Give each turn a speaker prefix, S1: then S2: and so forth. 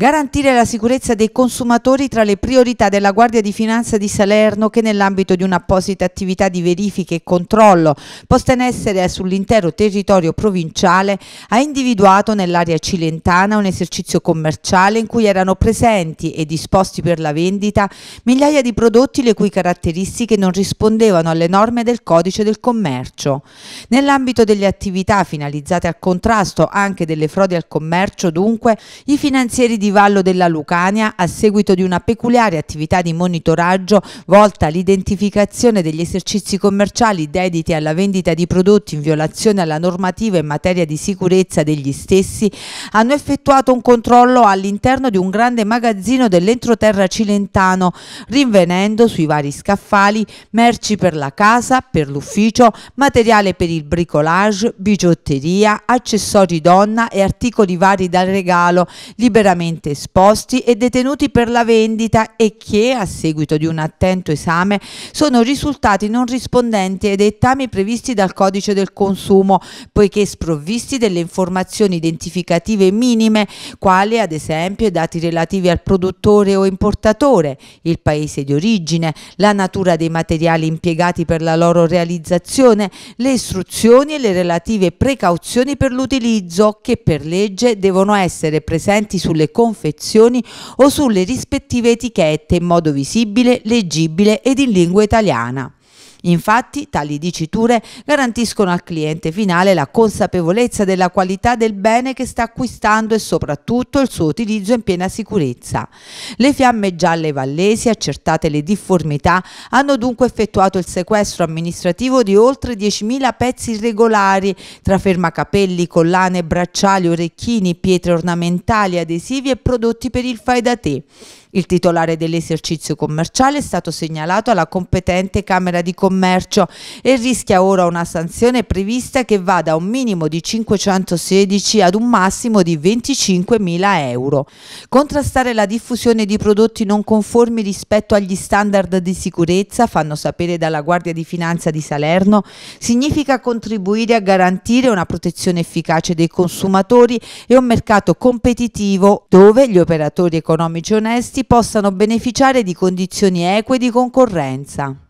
S1: Garantire la sicurezza dei consumatori tra le priorità della Guardia di Finanza di Salerno che nell'ambito di un'apposita attività di verifica e controllo posta in essere sull'intero territorio provinciale ha individuato nell'area cilentana un esercizio commerciale in cui erano presenti e disposti per la vendita migliaia di prodotti le cui caratteristiche non rispondevano alle norme del codice del commercio. Nell'ambito delle attività finalizzate al contrasto anche delle frodi al commercio dunque i finanzieri di Vallo della Lucania a seguito di una peculiare attività di monitoraggio volta all'identificazione degli esercizi commerciali dediti alla vendita di prodotti in violazione alla normativa in materia di sicurezza degli stessi, hanno effettuato un controllo all'interno di un grande magazzino dell'entroterra cilentano, rinvenendo sui vari scaffali merci per la casa, per l'ufficio, materiale per il bricolage, bigiotteria, accessori donna e articoli vari dal regalo liberamente facilmente esposti e detenuti per la vendita e che, a seguito di un attento esame, sono risultati non rispondenti ai dettami previsti dal codice del consumo, poiché sprovvisti delle informazioni identificative minime, quali ad esempio i dati relativi al produttore o importatore, il paese di origine, la natura dei materiali impiegati per la loro realizzazione, le istruzioni e le relative precauzioni per l'utilizzo che per legge devono essere presenti sulle confezioni o sulle rispettive etichette in modo visibile, leggibile ed in lingua italiana. Infatti tali diciture garantiscono al cliente finale la consapevolezza della qualità del bene che sta acquistando e soprattutto il suo utilizzo in piena sicurezza. Le fiamme gialle vallesi, accertate le difformità, hanno dunque effettuato il sequestro amministrativo di oltre 10.000 pezzi irregolari tra fermacapelli, collane, bracciali, orecchini, pietre ornamentali, adesivi e prodotti per il fai da te. Il titolare dell'esercizio commerciale è stato segnalato alla competente Camera di Commercio e rischia ora una sanzione prevista che va da un minimo di 516 ad un massimo di 25.000 euro. Contrastare la diffusione di prodotti non conformi rispetto agli standard di sicurezza, fanno sapere dalla Guardia di Finanza di Salerno, significa contribuire a garantire una protezione efficace dei consumatori e un mercato competitivo dove gli operatori economici onesti possano beneficiare di condizioni eque di concorrenza.